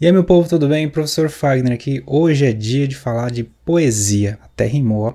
E aí, meu povo, tudo bem? Professor Fagner aqui. Hoje é dia de falar de poesia. Até rimou, ó.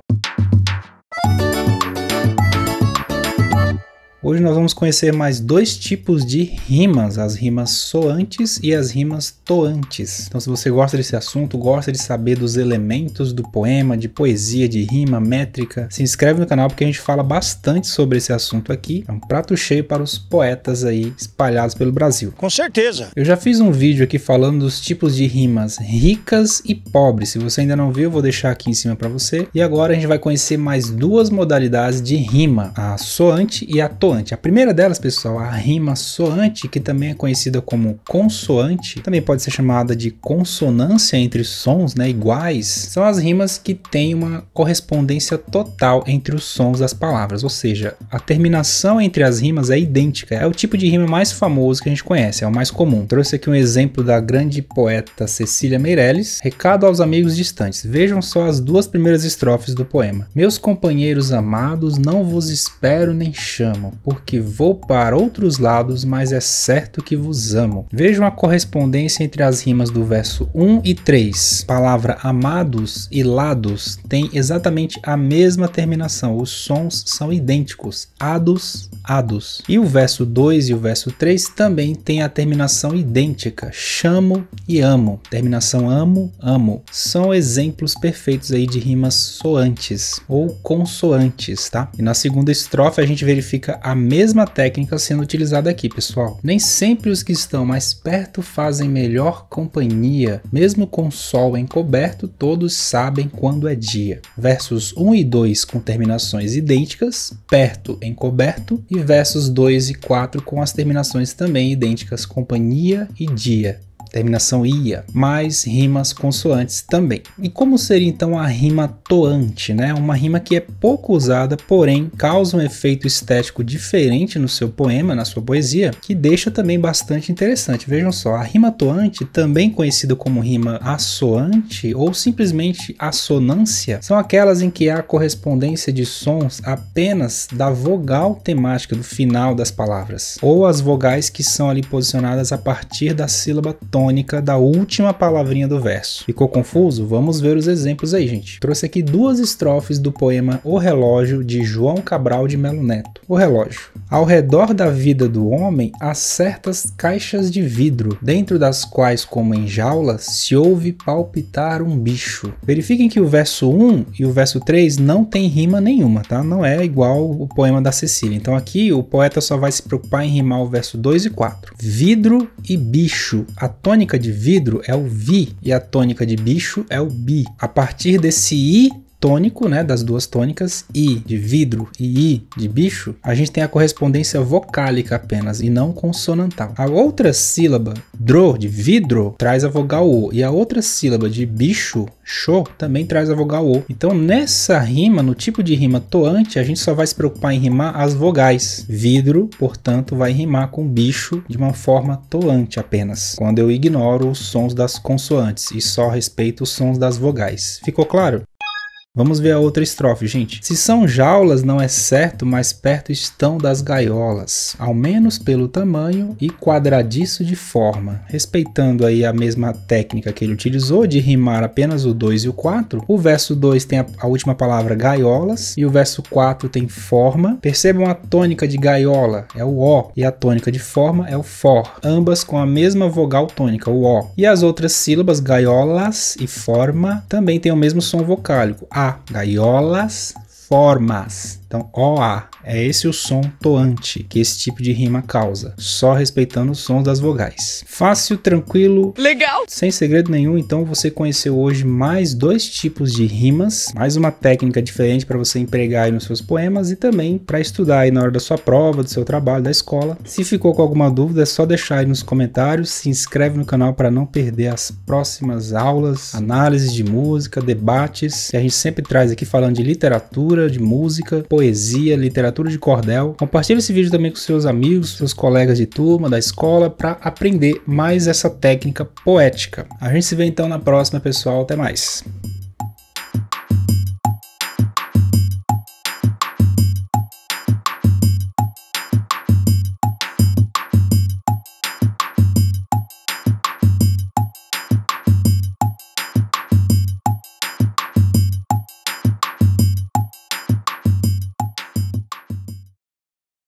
Hoje nós vamos conhecer mais dois tipos de rimas, as rimas soantes e as rimas toantes. Então, se você gosta desse assunto, gosta de saber dos elementos do poema, de poesia, de rima, métrica, se inscreve no canal porque a gente fala bastante sobre esse assunto aqui. É um prato cheio para os poetas aí espalhados pelo Brasil. Com certeza. Eu já fiz um vídeo aqui falando dos tipos de rimas ricas e pobres. Se você ainda não viu, eu vou deixar aqui em cima para você. E agora a gente vai conhecer mais duas modalidades de rima, a soante e a toante soante. A primeira delas, pessoal, a rima soante, que também é conhecida como consoante, também pode ser chamada de consonância entre sons né, iguais, são as rimas que têm uma correspondência total entre os sons das palavras, ou seja, a terminação entre as rimas é idêntica, é o tipo de rima mais famoso que a gente conhece, é o mais comum. Trouxe aqui um exemplo da grande poeta Cecília Meirelles, Recado aos amigos distantes. Vejam só as duas primeiras estrofes do poema. Meus companheiros amados, não vos espero nem chamo porque vou para outros lados, mas é certo que vos amo. Vejam a correspondência entre as rimas do verso 1 e 3. Palavra amados e lados tem exatamente a mesma terminação, os sons são idênticos, ados, ados. E o verso 2 e o verso 3 também têm a terminação idêntica, chamo e amo. Terminação amo, amo. São exemplos perfeitos aí de rimas soantes ou consoantes, tá? E na segunda estrofe a gente verifica a mesma técnica sendo utilizada aqui, pessoal. Nem sempre os que estão mais perto fazem melhor companhia. Mesmo com sol encoberto, todos sabem quando é dia. Versos 1 e 2 com terminações idênticas, perto encoberto, e versos 2 e 4 com as terminações também idênticas, companhia e dia terminação ia, mas rimas consoantes também. E como seria então a rima toante, né? Uma rima que é pouco usada, porém causa um efeito estético diferente no seu poema, na sua poesia, que deixa também bastante interessante. Vejam só, a rima toante, também conhecida como rima assoante ou simplesmente assonância, são aquelas em que há correspondência de sons apenas da vogal temática do final das palavras, ou as vogais que são ali posicionadas a partir da sílaba tônica tônica da última palavrinha do verso. Ficou confuso? Vamos ver os exemplos aí, gente. Trouxe aqui duas estrofes do poema O Relógio de João Cabral de Melo Neto. O relógio. Ao redor da vida do homem há certas caixas de vidro, dentro das quais, como em jaula, se ouve palpitar um bicho. Verifiquem que o verso 1 e o verso 3 não tem rima nenhuma, tá? Não é igual o poema da Cecília. Então aqui o poeta só vai se preocupar em rimar o verso 2 e 4. Vidro e bicho. A tônica tônica de vidro é o vi e a tônica de bicho é o bi. A partir desse i tônico, né, das duas tônicas, I de vidro e I de bicho, a gente tem a correspondência vocálica apenas e não consonantal. A outra sílaba, dro, de vidro, traz a vogal O, e a outra sílaba de bicho, show, também traz a vogal O. Então nessa rima, no tipo de rima toante, a gente só vai se preocupar em rimar as vogais. Vidro, portanto, vai rimar com bicho de uma forma toante apenas, quando eu ignoro os sons das consoantes e só respeito os sons das vogais. Ficou claro? Vamos ver a outra estrofe, gente. Se são jaulas, não é certo, mas perto estão das gaiolas, ao menos pelo tamanho e quadradiço de forma. Respeitando aí a mesma técnica que ele utilizou de rimar apenas o 2 e o 4, o verso 2 tem a, a, última palavra gaiolas e o verso 4 tem forma. Percebam a tônica de gaiola é o O e a tônica de forma é o for, ambas com a mesma vogal tônica, o O. E as outras sílabas gaiolas e forma também têm o mesmo som vocálico. A Gaiolas, formas. Então, OA é esse o som toante que esse tipo de rima causa, só respeitando os sons das vogais. Fácil, tranquilo, legal. Sem segredo nenhum, então você conheceu hoje mais dois tipos de rimas, mais uma técnica diferente para você empregar aí nos seus poemas e também para estudar aí na hora da sua prova, do seu trabalho, da escola. Se ficou com alguma dúvida, é só deixar aí nos comentários, se inscreve no canal para não perder as próximas aulas, análises de música, debates que a gente sempre traz aqui falando de literatura, de música, poesia poesia, literatura de cordel. Compartilhe esse vídeo também com seus amigos, seus colegas de turma, da escola, para aprender mais essa técnica poética. A gente se vê então na próxima, pessoal. Até mais.